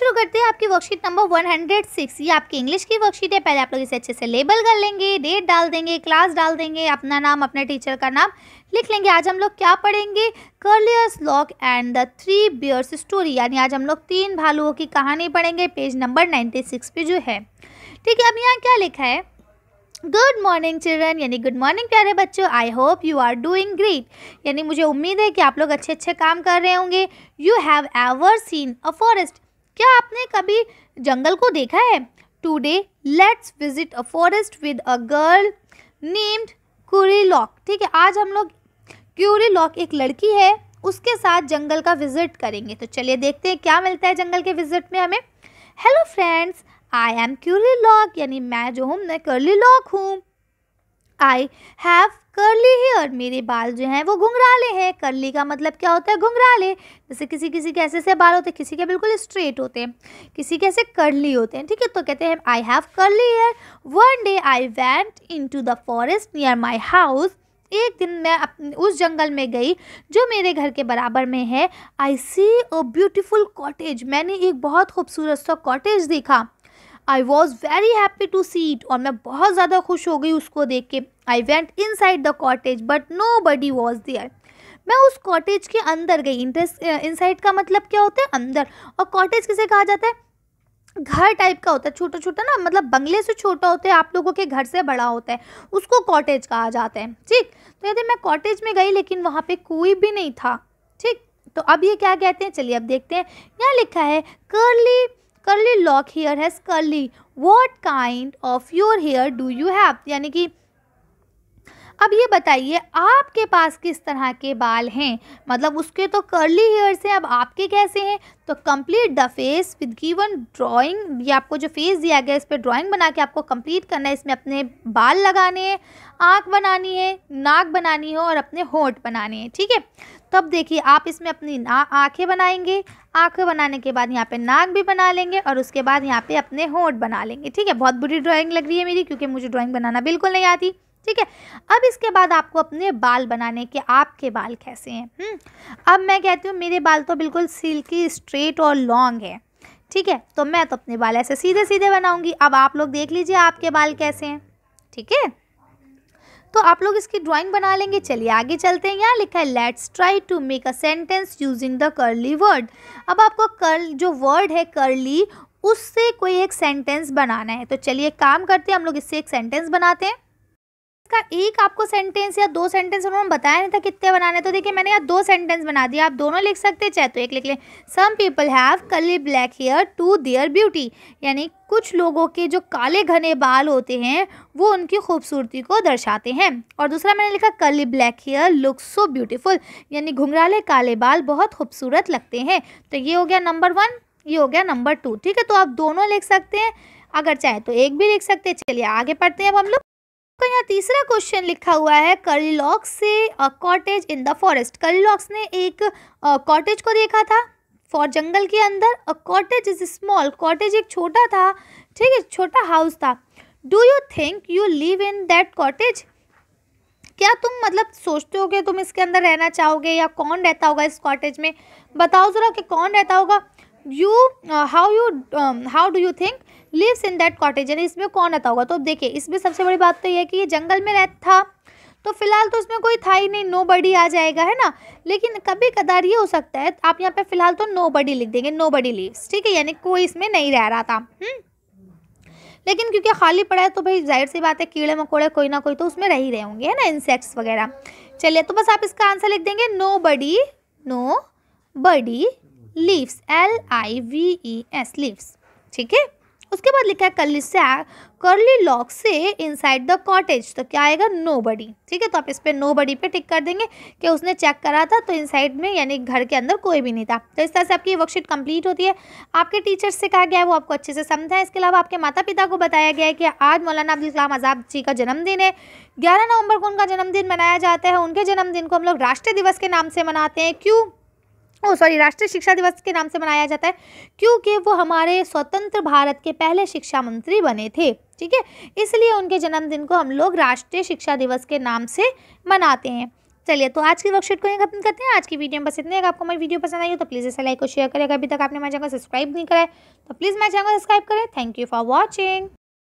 शुरू करते हैं आपकी वर्कशीट नंबर 106 ये आपकी इंग्लिश की वर्कशीट है पहले आप लोग इसे अच्छे से लेबल कर लेंगे डेट डाल देंगे क्लास डाल देंगे अपना नाम अपने टीचर का नाम लिख लेंगे आज हम लोग क्या पढ़ेंगे कर्लियर्स लॉक and the three bears story यानी आज हम लोग तीन भालुओं की कहानी पढ़ेंगे पेज नंबर नाइन्टी सिक्स पे जो है ठीक है अब यहाँ क्या लिखा है गुड मॉर्निंग चिल्ड्रन यानी गुड मॉर्निंग प्यारे बच्चों I hope you are doing great यानी मुझे उम्मीद है कि आप लोग अच्छे अच्छे काम कर रहे होंगे you have ever seen a forest क्या आपने कभी जंगल को देखा है today let's visit a forest with a girl named Curlylocks ठीक है आज हम लोग क्यूरीलॉक एक लड़की है उसके साथ जंगल का विजिट करेंगे तो चलिए देखते हैं क्या मिलता है जंगल के विजिट में हमें hello friends I am Curlylocks यानी मैं जो हूँ मैं लॉक हूँ आई हैव करली हेयर मेरे बाल जो हैं वो घुंघराले हैं करली का मतलब क्या होता है घुंघराले जैसे किसी किसी के ऐसे ऐसे बाल होते हैं किसी के बिल्कुल स्ट्रेट होते हैं किसी के ऐसे करली होते हैं ठीक है तो कहते हैं I have curly hair one day I went into the forest near my house एक दिन मैं अपने उस जंगल में गई जो मेरे घर के बराबर में है आई सी अ ब्यूटिफुल कॉटेज मैंने एक बहुत खूबसूरत सा कॉटेज देखा I was very happy to see it और मैं बहुत ज़्यादा खुश हो गई उसको देख के I went inside the cottage but nobody was there मैं उस कॉटेज के अंदर गई इंटरेस्ट साइड का मतलब क्या होता है अंदर और कॉटेज किसे कहा जाता है घर टाइप का होता है छोटा छोटा ना मतलब बंगले से छोटा होता है आप लोगों के घर से बड़ा होता है उसको कॉटेज कहा जाता है ठीक तो यदि मैं कॉटेज में गई लेकिन वहाँ पे कोई भी नहीं था ठीक तो अब ये क्या कहते हैं चलिए अब देखते हैं यहाँ लिखा है curly curly lock hair has curly what kind of your hair do you have यानी कि अब ये बताइए आपके पास किस तरह के बाल हैं मतलब उसके तो कर्ली हेयर्स हैं अब आपके कैसे हैं तो complete the face with given drawing ये आपको जो फेस दिया गया इस पर ड्राॅइंग बना के आपको कंप्लीट करना है इसमें अपने बाल लगाने हैं आँख बनानी है नाक बनानी है और अपने होठ बनाने हैं ठीक है तब देखिए आप इसमें अपनी आँखें बनाएंगे आँखें बनाने के बाद यहाँ पे नाक भी बना लेंगे और उसके बाद यहाँ पे अपने होठ बना लेंगे ठीक है बहुत बुरी ड्राइंग लग रही है मेरी क्योंकि मुझे ड्राइंग बनाना बिल्कुल नहीं आती ठीक है अब इसके बाद आपको अपने बाल बनाने के आपके बाल कैसे हैं हम्म? अब मैं कहती हूँ मेरे बाल तो बिल्कुल सिल्की स्ट्रेट और लॉन्ग है ठीक है तो मैं तो अपने बाल ऐसे सीधे सीधे बनाऊंगी अब आप लोग देख लीजिए आपके बाल कैसे हैं ठीक है तो आप लोग इसकी ड्राइंग बना लेंगे चलिए आगे चलते हैं यहाँ लिखा है let's try to make a sentence using the curly word अब आपको कर्ल जो वर्ड है करली उससे कोई एक सेंटेंस बनाना है तो चलिए काम करते हैं हम लोग इससे एक सेंटेंस बनाते हैं इसका एक आपको सेंटेंस या दो सेंटेंस उन्होंने बताया नहीं था कितने बनाने तो देखिए मैंने यहाँ दो सेंटेंस बना दिया आप दोनों लिख सकते हैं चाहे तो एक लिख लें some people have curly black hair to their beauty यानी कुछ लोगों के जो काले घने बाल होते हैं वो उनकी खूबसूरती को दर्शाते हैं और दूसरा मैंने लिखा curly black hair look so beautiful यानी घुंघराले काले बाल बहुत खूबसूरत लगते हैं तो ये हो गया नंबर वन ये हो गया नंबर टू ठीक है तो आप दोनों लिख सकते हैं अगर चाहे तो एक भी लिख सकते हैं चलिए आगे पढ़ते हैं अब हम लोग आपका यहाँ तीसरा क्वेश्चन लिखा हुआ है कर्लॉक्स से cottage in the forest Curlylocks ने एक कॉटेज को देखा था फॉर जंगल के अंदर a cottage is small cottage एक छोटा था ठीक है छोटा हाउस था do you think you live in that cottage क्या तुम मतलब सोचते हो कि तुम इसके अंदर रहना चाहोगे या कौन रहता होगा इस कॉटेज में बताओ ज़रा कि कौन रहता होगा you how you how do you think lives in that cottage यानी इसमें कौन रहता होगा तो अब देखिए इसमें सबसे बड़ी बात तो यह है कि ये जंगल में रहता था तो फिलहाल तो इसमें कोई था ही नहीं नो बडी आ जाएगा है ना लेकिन कभी कदार ये हो सकता है आप यहाँ पे फिलहाल तो नो बडी लिख देंगे नो बडी लिव्स ठीक है यानी कोई इसमें नहीं रह रहा था हुँ? हम्म? लेकिन क्योंकि खाली पड़ा है तो भाई जाहिर सी बात है कीड़े मकोड़े कोई ना कोई तो उसमें रह ही रहे होंगे है ना इंसेक्ट्स वगैरह चलिए तो बस आप इसका आंसर लिख देंगे nobody nobody lives L I V E S lives ठीक है उसके बाद लिखा है कर्ली से कर्ली लॉक से इनसाइड द कॉटेज तो क्या आएगा नो बडी ठीक है तो आप इस पर नो बडी पे टिक कर देंगे कि उसने चेक करा था तो इनसाइड में यानी घर के अंदर कोई भी नहीं था तो इस तरह से आपकी वर्कशीट कंप्लीट होती है आपके टीचर से कहा गया है वो आपको अच्छे से समझाएं इसके अलावा आपके माता पिता को बताया गया है कि आज मौलाना अब्दुल कलाम आज़ाद जी का जन्मदिन है ग्यारह नवंबर को उनका जन्मदिन मनाया जाता है उनके जन्मदिन को हम लोग राष्ट्रीय दिवस के नाम से मनाते हैं क्यों ओ सॉरी राष्ट्रीय शिक्षा दिवस के नाम से मनाया जाता है क्योंकि वो हमारे स्वतंत्र भारत के पहले शिक्षा मंत्री बने थे ठीक है इसलिए उनके जन्मदिन को हम लोग राष्ट्रीय शिक्षा दिवस के नाम से मनाते हैं चलिए तो आज की वर्कशीट को यहीं खत्म करते हैं आज की वीडियो में बस इतने अगर आपको मेरी वीडियो पसंद आई हो तो प्लीज़ इसे लाइक और शेयर करें अगर अभी तक आपने मेरे चैनल को सब्सक्राइब नहीं कराए तो प्लीज़ मेरे चैनल को सब्सक्राइब करें थैंक यू फॉर वॉचिंग